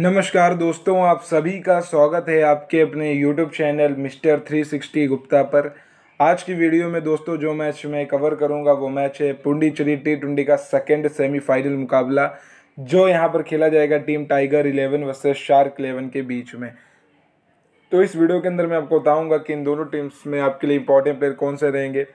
नमस्कार दोस्तों आप सभी का स्वागत है आपके अपने YouTube चैनल मिस्टर 360 गुप्ता पर आज की वीडियो में दोस्तों जो मैच मैं कवर करूंगा वो मैच है पुंडीचेरी टी ट्वेंटी का सेकेंड सेमीफाइनल मुकाबला जो यहां पर खेला जाएगा टीम टाइगर 11 वर्सेस शार्क 11 के बीच में तो इस वीडियो के अंदर मैं आपको बताऊँगा कि इन दोनों टीम्स में आपके लिए इंपॉर्टेंट प्लेयर कौन से रहेंगे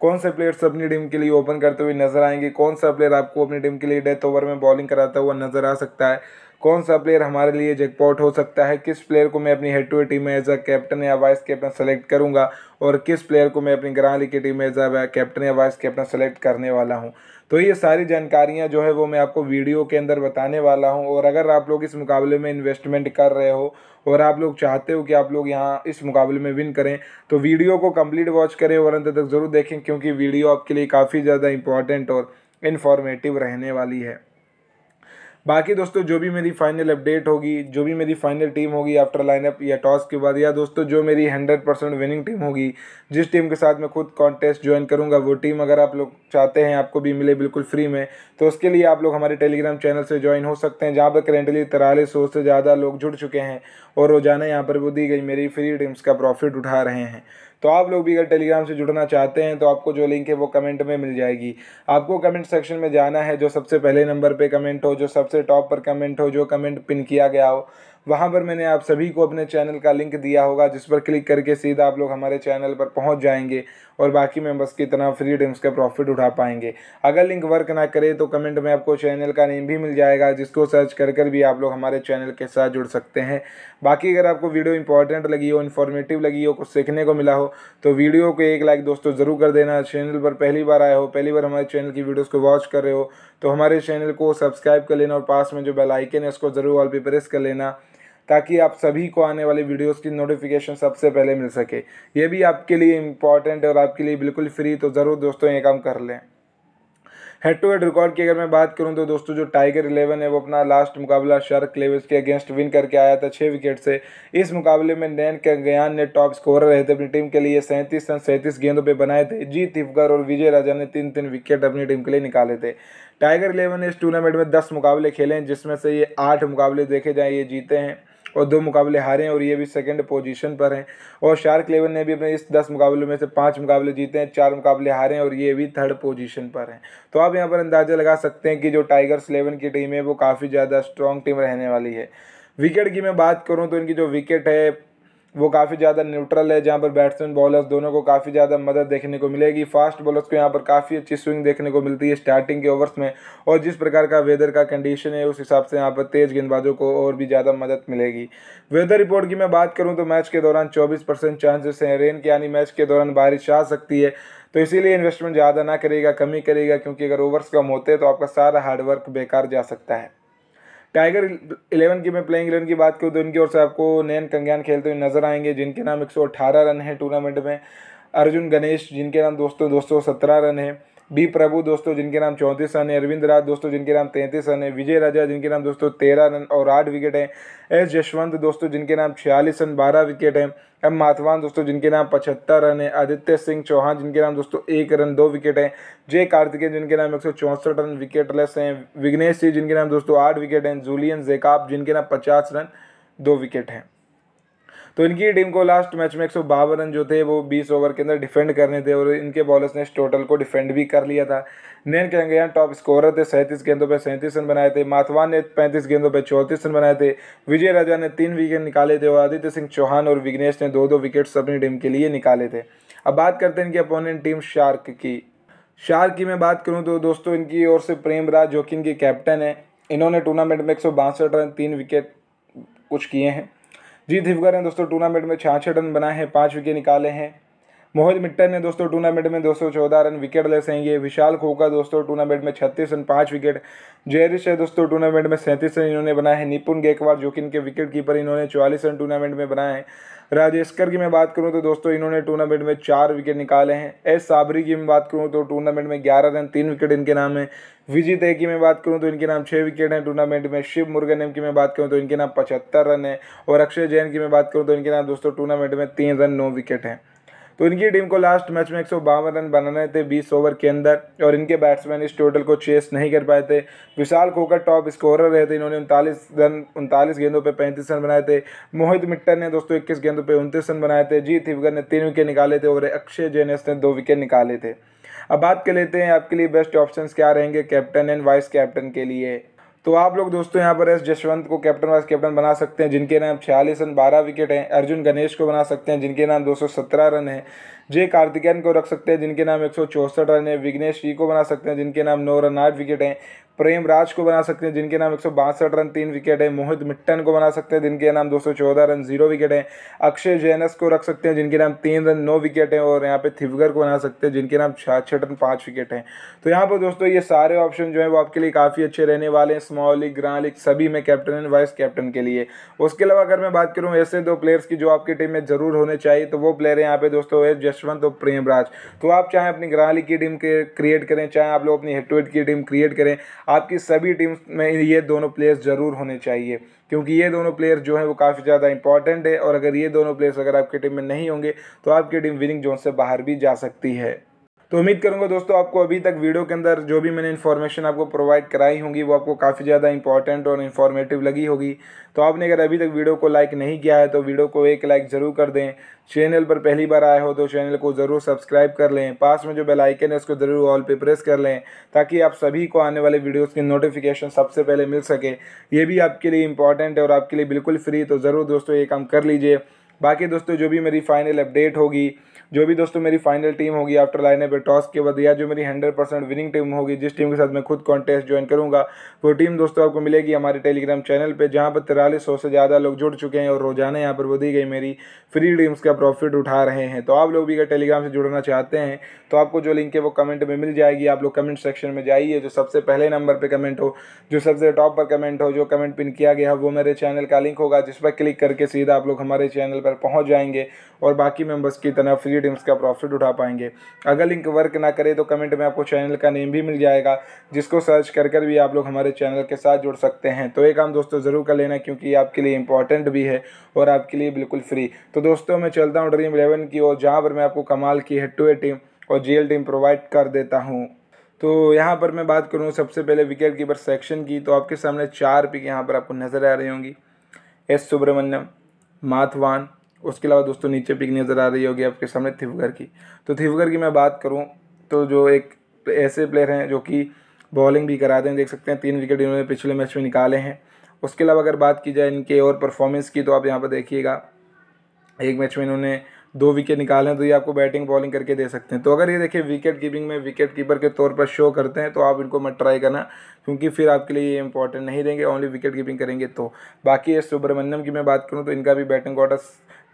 कौन से प्लेयर्स अपनी टीम के लिए ओपन करते हुए नजर आएंगे कौन सा प्लेयर आपको अपनी टीम के लिए डेथ ओवर में बॉलिंग कराता हुआ नजर आ सकता है कौन सा प्लेयर हमारे लिए जैकपॉट हो सकता है किस प्लेयर को मैं अपनी हेड टू टीम में एज अ कैप्टन या वाइस कैप्टन सेलेक्ट करूंगा और किस प्लेयर को मैं अपनी ग्रांड की टीम में एज अ कैप्टन या वाइस कैप्टन सेलेक्ट करने वाला हूँ तो ये सारी जानकारियाँ जो है वो मैं आपको वीडियो के अंदर बताने वाला हूँ और अगर आप लोग इस मुकाबले में इन्वेस्टमेंट कर रहे हो और आप लोग चाहते हो कि आप लोग यहाँ इस मुकाबले में विन करें तो वीडियो को कम्प्लीट वॉच करें और अंत तक ज़रूर देखें क्योंकि वीडियो आपके लिए काफ़ी ज़्यादा इंपॉर्टेंट और इन्फॉर्मेटिव रहने वाली है बाकी दोस्तों जो भी मेरी फाइनल अपडेट होगी जो भी मेरी फाइनल टीम होगी आफ्टर लाइनअप या टॉस के बाद या दोस्तों जो मेरी हंड्रेड परसेंट विनिंग टीम होगी जिस टीम के साथ मैं खुद कॉन्टेस्ट ज्वाइन करूँगा वो टीम अगर आप लोग चाहते हैं आपको भी मिले बिल्कुल फ्री में तो उसके लिए आप लोग हमारे टेलीग्राम चैनल से ज्वाइन हो सकते हैं जहाँ पर करेंटली तिरालीस सौ से ज़्यादा लोग जुड़ चुके हैं और रोज़ाना यहाँ पर वो दी गई मेरी फ्री टीम्स का प्रॉफिट उठा रहे हैं तो आप लोग भी अगर टेलीग्राम से जुड़ना चाहते हैं तो आपको जो लिंक है वो कमेंट में मिल जाएगी आपको कमेंट सेक्शन में जाना है जो सबसे पहले नंबर पर कमेंट हो जो सबसे टॉप पर कमेंट हो जो कमेंट पिन किया गया हो वहाँ पर मैंने आप सभी को अपने चैनल का लिंक दिया होगा जिस पर क्लिक करके सीधा आप लोग हमारे चैनल पर पहुँच जाएंगे और बाकी मेम्बर्स की तरह फ्री डिम्स का प्रॉफिट उठा पाएंगे अगर लिंक वर्क ना करे तो कमेंट में आपको चैनल का नेम भी मिल जाएगा जिसको सर्च कर कर भी आप लोग हमारे चैनल के साथ जुड़ सकते हैं बाकी अगर आपको वीडियो इंपॉर्टेंट लगी हो इन्फॉर्मेटिव लगी हो कुछ सीखने को मिला हो तो वीडियो को एक लाइक दोस्तों ज़रूर कर देना चैनल पर पहली बार आए हो पहली बार हमारे चैनल की वीडियोज़ को वॉच कर रहे हो तो हमारे चैनल को सब्सक्राइब कर लेना और पास में जो बेलाइकन है उसको ज़रूर ऑल पर प्रेस कर लेना ताकि आप सभी को आने वाले वीडियोस की नोटिफिकेशन सबसे पहले मिल सके ये भी आपके लिए इम्पॉर्टेंट और आपके लिए बिल्कुल फ्री तो ज़रूर दोस्तों ये काम कर लें हेड टू हेड रिकॉर्ड की अगर मैं बात करूं तो दोस्तों जो टाइगर इलेवन है वो अपना लास्ट मुकाबला शार्क लेवल्स के अगेंस्ट विन करके आया था छः विकेट से इस मुकाबले में नैन कंगयान ने टॉप स्कोरर रहे थे अपनी टीम के लिए सैंतीस रन सैंतीस गेंदों पे बनाए थे जीत इफगर और विजय राजा ने तीन तीन विकेट अपनी टीम के लिए निकाले थे टाइगर इलेवन ने इस टूर्नामेंट में दस मुकाबले खेले हैं जिसमें से ये आठ मुकाबले देखे जाए ये जीते हैं और दो मुकाबले हारे हैं और ये भी सेकंड पोजीशन पर हैं और शार्क लेवन ने भी अपने इस दस मुकाबलों में से पांच मुकाबले जीते हैं चार मुकाबले हारे हैं और ये भी थर्ड पोजीशन पर हैं तो आप यहाँ पर अंदाज़ा लगा सकते हैं कि जो टाइगर्स इलेवन की टीम है वो काफ़ी ज़्यादा स्ट्रॉन्ग टीम रहने वाली है विकेट की मैं बात करूँ तो इनकी जो विकेट है वो काफ़ी ज़्यादा न्यूट्रल है जहाँ पर बैट्समैन बॉलर्स दोनों को काफ़ी ज़्यादा मदद देखने को मिलेगी फास्ट बॉलर्स को यहाँ पर काफ़ी अच्छी स्विंग देखने को मिलती है स्टार्टिंग के ओवर्स में और जिस प्रकार का वेदर का कंडीशन है उस हिसाब से यहाँ पर तेज़ गेंदबाजों को और भी ज़्यादा मदद मिलेगी वेदर रिपोर्ट की मैं बात करूँ तो मैच के दौरान चौबीस चांसेस हैं रेन के यानी मैच के दौरान बारिश आ सकती है तो इसीलिए इन्वेस्टमेंट ज़्यादा ना करेगा कमी करेगा क्योंकि अगर ओवर्स कम होते हैं तो आपका सारा हार्डवर्क बेकार जा सकता है टाइगर इलेवन की मैं प्लेइंग इलेवन की बात करूँ तो इनकी ओर से आपको नैन कंग्यान खेलते तो हुए नजर आएंगे जिनके नाम एक रन है टूर्नामेंट में अर्जुन गणेश जिनके नाम दोस्तों दोस्तों सत्रह रन है बी प्रभु दोस्तों जिनके नाम चौंतीस रन है अरविंद राज दोस्तों जिनके नाम तैंतीस रन है विजय राजा जिनके नाम दोस्तों तेरह रन और आठ विकेट हैं एस जसवंत दोस्तों जिनके नाम छियालीस रन बारह विकेट हैं एम माथवान दोस्तों जिनके नाम पचहत्तर रन है आदित्य सिंह चौहान जिनके नाम दोस्तों एक रन दो विकेट हैं जय कार्तिकेय जिनके नाम एक सौ चौंसठ रन विकेटलेस हैं विघ्नेश सिंह जिनके नाम दोस्तों आठ विकेट हैं जूलियन जेकाब जिनके नाम पचास रन दो विकेट हैं तो इनकी टीम को लास्ट मैच में एक रन जो थे वो बीस ओवर के अंदर डिफेंड करने थे और इनके बॉलर्स ने इस टोटल को डिफेंड भी कर लिया था नैन कैंगयान टॉप स्कोरर थे सैंतीस गेंदों पर सैंतीस रन बनाए थे माथवान ने पैंतीस गेंदों पर चौंतीस रन बनाए थे विजय राजा ने तीन विकेट निकाले थे और आदित्य सिंह चौहान और विघ्नेश ने दो दो विकेट्स अपनी टीम के लिए निकाले थे अब बात करते हैं इनकी अपोनेंट टीम शार्क की शार्क की मैं बात करूं तो दोस्तों इनकी ओर से प्रेम राज जो कि इनके कैप्टन हैं इन्होंने टूर्नामेंट में एक रन तीन विकेट कुछ किए हैं जी दिवगर ने दोस्तों टूर्नामेंट में छियासठ रन बनाए हैं पाँच विकेट निकाले हैं मोहित मिट्टन ने दोस्तों टूर्नामेंट में दो रन विकेट ले सहेंगे विशाल खोका दोस्तों टूर्नामेंट में छत्तीस रन पाँच विकेट जयरिश है दोस्तों टूर्नामेंट में सैंतीस रन इन्होंने बनाए हैं निपुण गेकवार जो कि इनके विकेट कीपर इन्होंने चौवालीस रन टूर्नामेंट में बनाए हैं राजेशकर की मैं बात करूँ तो दोस्तों इन्होंने टूर्नामेंट में चार विकेट निकाले हैं एस साबरी की मैं बात करूँ तो टूर्नामेंट में ग्यारह रन तीन विकेट इनके नाम है विजित ए की मैं बात करूँ तो इनके नाम छः विकेट हैं टूर्नामेंट में शिव मुर्गन की मैं बात करूँ तो इनके नाम पचहत्तर रन है और अक्षय जैन की मैं बात करूँ तो इनके नाम दोस्तों टूर्नामेंट में तीन रन नौ विकेट हैं तो इनकी टीम को लास्ट मैच में एक रन बनाने थे बीस ओवर के अंदर और इनके बैट्समैन इस टोटल को चेस नहीं कर पाए थे विशाल कोकर टॉप स्कोरर रहे थे इन्होंने उनतालीस रन उनतालीस गेंदों पर पैंतीस रन बनाए थे मोहित मिट्टर ने दोस्तों इक्कीस गेंदों पर उनतीस रन बनाए थे जी थिवगर ने तीन विकेट निकाले थे और अक्षय जेनेस ने दो विकेट निकाले थे अब बात कर लेते हैं आपके लिए बेस्ट ऑप्शन क्या रहेंगे कैप्टन एंड वाइस कैप्टन के लिए तो आप लोग दोस्तों यहाँ पर एस जसवंत को कैप्टन वाइस कैप्टन बना सकते हैं जिनके नाम छियालीस रन बारह विकेट हैं अर्जुन गणेश को बना सकते हैं जिनके नाम सत्रह रन हैं जे कार्तिकेयन को रख सकते हैं जिनके नाम एक रन है विघ्नेश जी को बना सकते हैं जिनके नाम नौ रन आठ विकेट हैं प्रेम राज को बना सकते हैं जिनके नाम एक रन तीन विकेट है मोहित मिट्टन को बना सकते हैं जिनके नाम दो रन जीरो विकेट है अक्षय जैनस को रख सकते हैं जिनके नाम तीन रन नौ विकेट है और यहाँ पे थिवगर को बना सकते हैं जिनके नाम छियासठ रन पाँच विकेट हैं तो यहाँ पर दोस्तों ये सारे ऑप्शन जो है वो आपके लिए काफ़ी अच्छे रहने वाले हैं स्मॉल लीग ग्रांड लीग सभी में कैप्टन एंड वाइस कैप्टन के लिए उसके अलावा अगर मैं बात करूँ ऐसे दो प्लेयर्स की जो आपकी टीम में जरूर होने चाहिए तो वो प्लेयर है यहाँ पे दोस्तों एस जसवंत और प्रेम राज तो आप चाहे अपनी ग्रांड लीग की टीम क्रिएट करें चाहे आप लोग अपनी हेड टू हेड की टीम क्रिएट करें आपकी सभी टीम्स में ये दोनों प्लेयर्स ज़रूर होने चाहिए क्योंकि ये दोनों प्लेयर जो है वो काफ़ी ज़्यादा इंपॉर्टेंट है और अगर ये दोनों प्लेयर्स अगर आपकी टीम में नहीं होंगे तो आपकी टीम विनिंग जोन से बाहर भी जा सकती है तो उम्मीद करूँगा दोस्तों आपको अभी तक वीडियो के अंदर जो भी मैंने इन्फॉर्मेशन आपको प्रोवाइड कराई होंगी वो आपको काफ़ी ज़्यादा इंपॉर्टेंट और इन्फॉर्मेटिव लगी होगी तो आपने अगर अभी तक वीडियो को लाइक नहीं किया है तो वीडियो को एक लाइक ज़रूर कर दें चैनल पर पहली बार आए हो तो चैनल को ज़रूर सब्सक्राइब कर लें पास में जो बेलाइकन है उसको ज़रूर ऑल पर प्रेस कर लें ताकि आप सभी को आने वाले वीडियोज़ की नोटिफिकेशन सबसे पहले मिल सके ये भी आपके लिए इंपॉर्टेंट है और आपके लिए बिल्कुल फ्री तो ज़रूर दोस्तों ये काम कर लीजिए बाकी दोस्तों जो भी मेरी फाइनल अपडेट होगी जो भी दोस्तों मेरी फाइनल टीम होगी आफ्टर लाइन पर टॉस के बाद या जो मेरी हंड्रेड परसेंट विनिंग टीम होगी जिस टीम के साथ मैं खुद कॉन्टेस्ट ज्वाइन करूँगा वो टीम दोस्तों आपको मिलेगी हमारे टेलीग्राम चैनल पर जहाँ पर तिरालीस सौ से ज़्यादा लोग जुड़ चुके हैं और रोजाना यहाँ पर वो दी गई मेरी फ्री टीम्स का प्रॉफिट उठा रहे हैं तो आप लोग भी अगर टेलीग्राम से जुड़ना चाहते हैं तो आपको जो लिंक है वो कमेंट में मिल जाएगी आप लोग कमेंट सेक्शन में जाइए जो सबसे पहले नंबर पर कमेंट हो जो सबसे टॉप पर कमेंट हो जो कमेंट पिन किया गया वो मेरे चैनल का लिंक होगा जिस पर क्लिक करके सीधा आप लोग हमारे चैनल पर पहुँच जाएंगे और बाकी मेम्बर्स की तरह फ्री डीम्स का प्रॉफिट उठा पाएंगे अगर लिंक वर्क ना करे तो कमेंट में आपको चैनल का नेम भी मिल जाएगा जिसको सर्च कर कर भी आप लोग हमारे चैनल के साथ जुड़ सकते हैं तो ये काम दोस्तों ज़रूर कर लेना क्योंकि आपके लिए इंपॉर्टेंट भी है और आपके लिए बिल्कुल फ्री तो दोस्तों मैं चलता हूँ ड्रीम इलेवन की और जहाँ पर मैं आपको कमाल की हेड टू हेड टीम और जी टीम प्रोवाइड कर देता हूँ तो यहाँ पर मैं बात करूँ सबसे पहले विकेट कीपर सेक्शन की तो आपके सामने चार पिक यहाँ पर आपको नज़र आ रही होंगी एस सुब्रमण्यम माथवान उसके अलावा दोस्तों नीचे पिक नज़र आ रही होगी आपके सामने थिवगर की तो थिवगर की मैं बात करूँ तो जो एक ऐसे प्लेयर हैं जो कि बॉलिंग भी कराते हैं देख सकते हैं तीन विकेट इन्होंने पिछले मैच में निकाले हैं उसके अलावा अगर बात की जाए इनके और परफॉर्मेंस की तो आप यहाँ पर देखिएगा एक मैच में इन्होंने दो विकेट निकाले हैं तो ये आपको बैटिंग बॉलिंग करके दे सकते हैं तो अगर ये देखिए विकेट कीपिंग में विकेट कीपर के तौर पर शो करते हैं तो आप इनको मत ट्राई करना क्योंकि फिर आपके लिए ये इंपॉर्टेंट नहीं रहेंगे ओनली विकेट कीपिंग करेंगे तो बाकी ये सुब्रमण्यम की मैं बात करूँ तो इनका भी बैटिंग ऑर्डर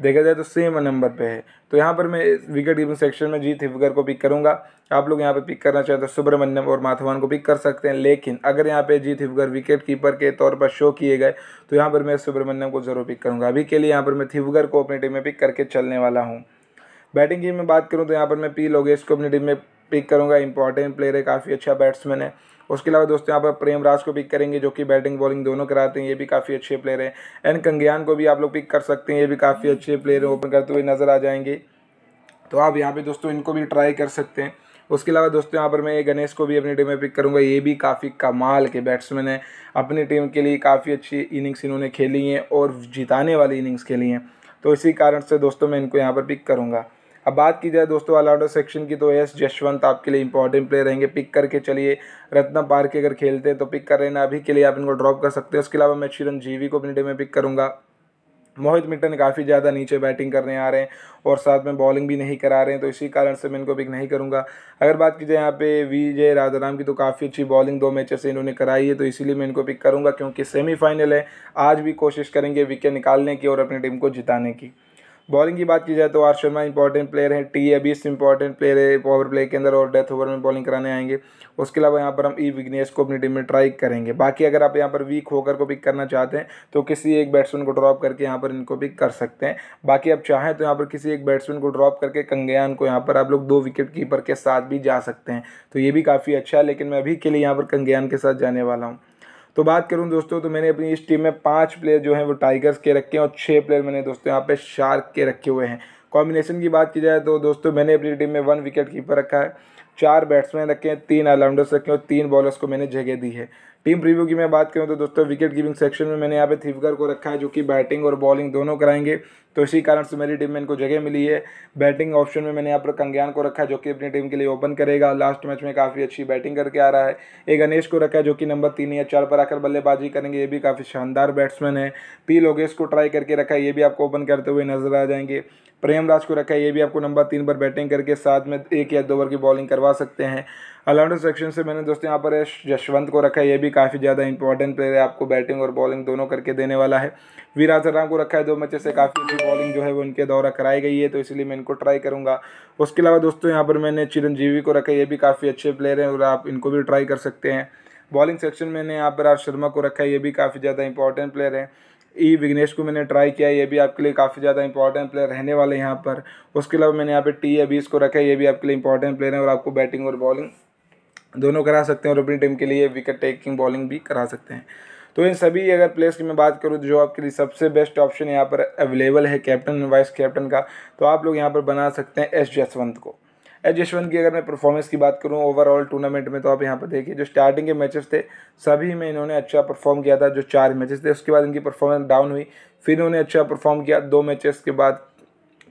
देखा जाए तो सेम नंबर पे है तो यहाँ पर मैं विकेट कीपिंग सेक्शन में जीत हिफगर को पिक करूँगा आप लोग यहाँ पर पिक करना चाहें तो सुब्रमण्यम और माथवान को पिक कर सकते हैं लेकिन अगर यहाँ पे जीत हिफगर विकेट कीपर के तौर पर शो किए गए तो यहाँ पर मैं सुब्रमण्यम को जरूर पिक करूँगा अभी के लिए यहाँ पर मैं थिवगर को अपनी टीम में पिक करके चलने वाला हूँ बैटिंग की मैं बात करूँ तो यहाँ पर मैं पी लोगेश को अपनी टीम में पिक करूँगा इंपॉर्टेंट प्लेयर है काफ़ी अच्छा बैट्समैन है उसके अलावा दोस्तों यहाँ पर प्रेम राज को पिक करेंगे जो कि बैटिंग बॉलिंग दोनों कराते हैं ये भी काफ़ी अच्छे प्लेयर हैं एंड कंगयान को भी आप लोग पिक कर सकते हैं ये भी काफ़ी अच्छे प्लेयर हैं ओपन करते हुए नज़र आ जाएंगे तो आप यहाँ पर दोस्तों इनको भी ट्राई कर सकते हैं उसके अलावा दोस्तों यहाँ पर मैं गणेश को भी अपनी टीम में पिक करूँगा ये भी काफ़ी कमाल के बैट्समैन हैं अपनी टीम के लिए काफ़ी अच्छी इनिंग्स इन्होंने खेली हैं और जिताने वाली इनिंग्स खेली हैं तो इसी कारण से दोस्तों मैं इनको यहाँ पर पिक करूँगा अब बात की जाए दोस्तों ऑलराउंडर सेक्शन की तो एस जशवंत आपके लिए इंपॉर्टेंट प्लेयर रहेंगे पिक करके चलिए रत्ना पार्क के अगर खेलते हैं तो पिक कर रहे अभी के लिए आप इनको ड्रॉप कर सकते हैं उसके अलावा मैं चिरन जीवी को अपनी डे में पिक करूँगा मोहित मिट्टन काफ़ी ज़्यादा नीचे बैटिंग करने आ रहे हैं और साथ में बॉलिंग भी नहीं करा रहे हैं तो इसी कारण से मैं इनको पिक नहीं करूँगा अगर बात की जाए यहाँ पे विजय राजाराम की तो काफ़ी अच्छी बॉलिंग दो मैचेस से इन्होंने कराई है तो इसीलिए मैं इनको पिक करूँगा क्योंकि सेमीफाइनल है आज भी कोशिश करेंगे विकेट निकालने की और अपनी टीम को जिताने की बॉलिंग की बात की जाए तो आर शर्मा इंपॉर्टेंट प्लेयर हैं टी अबीस इंपॉर्टेंट प्लेयर है पावर प्ले के अंदर और डेथ ओवर में बॉलिंग कराने आएंगे उसके अलावा यहाँ पर हम ई e विग्नेश को अपनी टीम में ट्राई करेंगे बाकी अगर आप यहाँ पर वीक होकर को पिक करना चाहते हैं तो किसी एक बैट्समैन को ड्रॉप करके यहाँ पर इनको पिक कर सकते हैं बाकी आप चाहें तो यहाँ पर किसी एक बैट्समैन को ड्रॉप करके कंगयान को यहाँ पर आप लोग दो विकेट कीपर के साथ भी जा सकते हैं तो ये भी काफ़ी अच्छा है लेकिन मैं अभी के लिए यहाँ पर कंगयान के साथ जाने वाला हूँ तो बात करूँ दोस्तों तो मैंने अपनी इस टीम में पाँच प्लेयर जो हैं वो टाइगर्स के रखे हैं और छः प्लेयर मैंने दोस्तों यहाँ पे शार्क के रखे हुए हैं कॉम्बिनेशन की बात की जाए तो दोस्तों मैंने अपनी टीम में वन विकेट कीपर रखा है चार बैट्समैन रखे हैं तीन ऑलराउंडर्स रखे हैं और तीन बॉलर्स को मैंने जगह दी है टीम प्रीव्यू की मैं बात करूँ तो दोस्तों विकेट गिविंग सेक्शन में मैंने यहाँ पे थिवगर को रखा है जो कि बैटिंग और बॉलिंग दोनों कराएंगे तो इसी कारण से मेरी टीम में इनको जगह मिली है बैटिंग ऑप्शन में मैंने यहाँ पर कंग्यान को रखा है जो कि अपनी टीम के लिए ओपन करेगा लास्ट मैच में काफ़ी अच्छी बैटिंग करके आ रहा है एक गणेश को रखा है जो कि नंबर तीन या चार पर आकर बल्लेबाजी करेंगे ये भी काफ़ी शानदार बैट्समैन है पी लोगेश को ट्राई करके रखा है ये भी आपको ओपन करते हुए नजर आ जाएंगे प्रेमराज को रखा है ये भी आपको नंबर तीन पर बैटिंग करके साथ में एक या दो ओवर की बॉलिंग करवा सकते हैं ऑलराउंडर सेक्शन से मैंने दोस्तों यहाँ पर यशवंत को रखा है ये भी काफ़ी ज़्यादा इंपॉर्टेंट प्लेयर है आपको बैटिंग और बॉलिंग दोनों करके देने वाला है वीरा राम को रखा है दो मैचेस से काफ़ी अच्छी बॉलिंग जो है वो इनके दौरा कराई गई है तो इसलिए मैं इनको ट्राई करूँगा उसके अलावा दोस्तों यहाँ पर मैंने चिरंजीवी को रखा है ये भी काफ़ी अच्छे प्लेयर हैं और आप इनको भी ट्राई कर सकते हैं बॉलिंग सेक्शन मैंने यहाँ पर आर शर्मा को रखा है ये भी काफ़ी ज़्यादा इंपॉर्टेंट प्लेयर हैं ई विग्नेश को मैंने ट्राई किया ये भी आपके लिए काफ़ी ज़्यादा इंपॉर्टेंट प्लेयर रहने वाले हैं यहाँ पर उसके अलावा मैंने यहाँ पे टी अबीस को रखा है ये भी आपके लिए इंपॉर्टेंट प्लेयर है और आपको बैटिंग और बॉलिंग दोनों करा सकते हैं और अपनी टीम के लिए विकेट टेकिंग बॉलिंग भी करा सकते हैं तो इन सभी अगर प्लेयर्स की मैं बात करूँ जो आपके लिए सबसे बेस्ट ऑप्शन यहाँ पर अवेलेबल है कैप्टन वाइस कैप्टन का तो आप लोग यहाँ पर बना सकते हैं एस जसवंत को एस जसवंत की अगर मैं परफॉर्मेंस की बात करूँ ओवरऑल टूर्नामेंट में तो आप यहाँ पर देखिए जो स्टार्टिंग के मैचेस थे सभी में इन्होंने अच्छा परफॉर्म किया था जो चार मैचेस थे उसके बाद इनकी परफॉर्मेंस डाउन हुई फिर इन्होंने अच्छा परफॉर्म किया दो मैचेस के बाद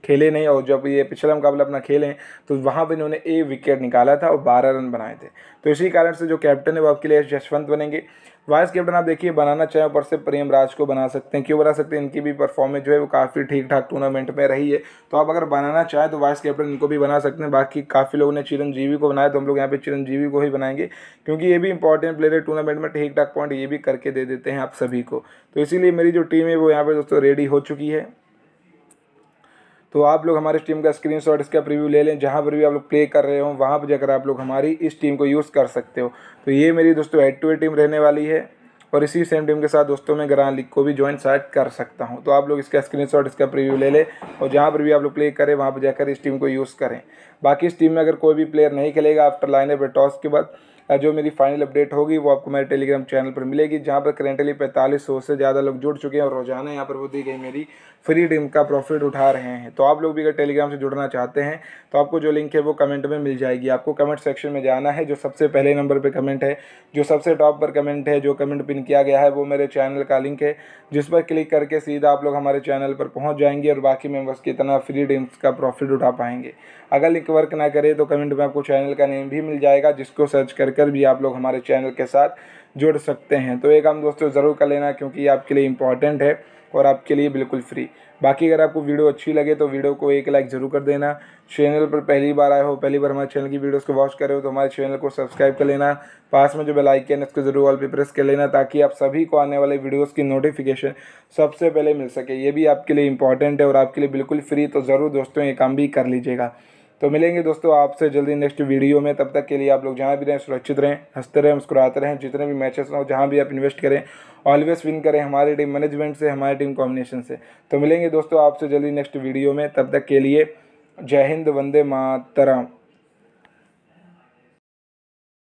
खेले नहीं और जब ये पिछला मुकाबला अपना खेले तो वहाँ पर इन्होंने एक विकेट निकाला था और बारह रन बनाए थे तो इसी कारण से जो कैप्टन है वो आपके लिए यशवंत बनेंगे वाइस कैप्टन आप देखिए बनाना चाहें ऊपर से प्रेम राज को बना सकते हैं क्यों बना सकते हैं इनकी भी परफॉर्मेंस जो है वो काफ़ी ठीक ठाक टूर्नामेंट में रही है तो आप अगर बनाना चाहें तो वाइस कैप्टन इनको भी बना सकते हैं बाकी काफ़ी लोगों ने चिरंजीवी को बनाया तो हम लोग यहाँ पे चिरंजीवी को ही बनाएंगे क्योंकि ये भी इंपॉर्टेंट प्लेयर है टूर्नामेंट में ठीक ठाक पॉइंट ये भी करके दे देते हैं आप सभी को तो इसीलिए मेरी जो टीम है वो यहाँ पर दोस्तों रेडी हो चुकी है तो आप लोग हमारी टीम का स्क्रीन शॉट इसका प्रिव्यू ले लें जहाँ पर भी आप लोग प्ले कर रहे हो वहाँ पर जाकर आप लोग हमारी इस टीम को यूज़ कर सकते हो तो ये मेरी दोस्तों हेड टू हेड टीम रहने वाली है और इसी सेम टीम के साथ दोस्तों मैं ग्रां लीग को भी ज्वाइन शायद कर सकता हूँ तो आप लोग इसका स्क्रीनशॉट इसका प्रीव्यू ले लें और जहाँ पर भी आप लोग प्ले करें वहाँ पर जाकर इस टीम को यूज़ करें बाकी इस टीम में अगर कोई भी प्लेयर नहीं खेलेगा आफ्टर लाइन या टॉस के बाद जो मेरी फाइनल अपडेट होगी वो आपको मेरे टेलीग्राम चैनल पर मिलेगी जहाँ पर करेंटली पैंतालीस सौ से ज़्यादा लोग जुड़ चुके हैं और रोजाना यहाँ पर वो दी गई मेरी फ्री टीम का प्रॉफिट उठा रहे हैं तो आप लोग भी अगर टेलीग्राम से जुड़ना चाहते हैं तो आपको जो लिंक है वो कमेंट में मिल जाएगी आपको कमेंट सेक्शन में जाना है जो सबसे पहले नंबर पर कमेंट है जो सबसे टॉप पर कमेंट है जो कमेंट पिन किया गया है वो मेरे चैनल का लिंक है जिस पर क्लिक करके सीधा आप लोग हमारे चैनल पर पहुँच जाएंगे और बाकी मेम्बर्स कितना फ्री टीम्स का प्रॉफिट उठा पाएंगे अगर लिंक क्लिक वर्क ना करे तो कमेंट में आपको चैनल का नेम भी मिल जाएगा जिसको सर्च कर कर भी आप लोग हमारे चैनल के साथ जुड़ सकते हैं तो ये काम दोस्तों ज़रूर कर लेना क्योंकि ये आपके लिए इंपॉर्टेंट है और आपके लिए बिल्कुल फ्री बाकी अगर आपको वीडियो अच्छी लगे तो वीडियो को एक लाइक ज़रूर कर देना चैनल पर पहली बार आए हो पहली बार हमारे चैनल की वीडियोस को वॉच करे हो तो हमारे चैनल को सब्सक्राइब कर लेना पास में जो बेल आइकन है उसको ज़रूर ऑल पे प्रेस कर लेना ताकि आप सभी को आने वाले वीडियोस की नोटिफिकेशन सबसे पहले मिल सके ये भी आपके लिए इंपॉर्टेंट है और आपके लिए बिल्कुल फ्री तो ज़रूर दोस्तों ये काम भी कर लीजिएगा तो मिलेंगे दोस्तों आपसे जल्दी नेक्स्ट वीडियो में तब तक के लिए आप लोग जहाँ भी रहें सुरक्षित रहें हंसते रहें मुस्कुराते रहें जितने भी मैचेस हों जहाँ भी आप इन्वेस्ट करें ऑलवेज विन करें हमारी टीम मैनेजमेंट से हमारी टीम कॉम्बिनेशन से तो मिलेंगे दोस्तों आपसे जल्दी नेक्स्ट वीडियो में तब तक के लिए जय हिंद वंदे मातरम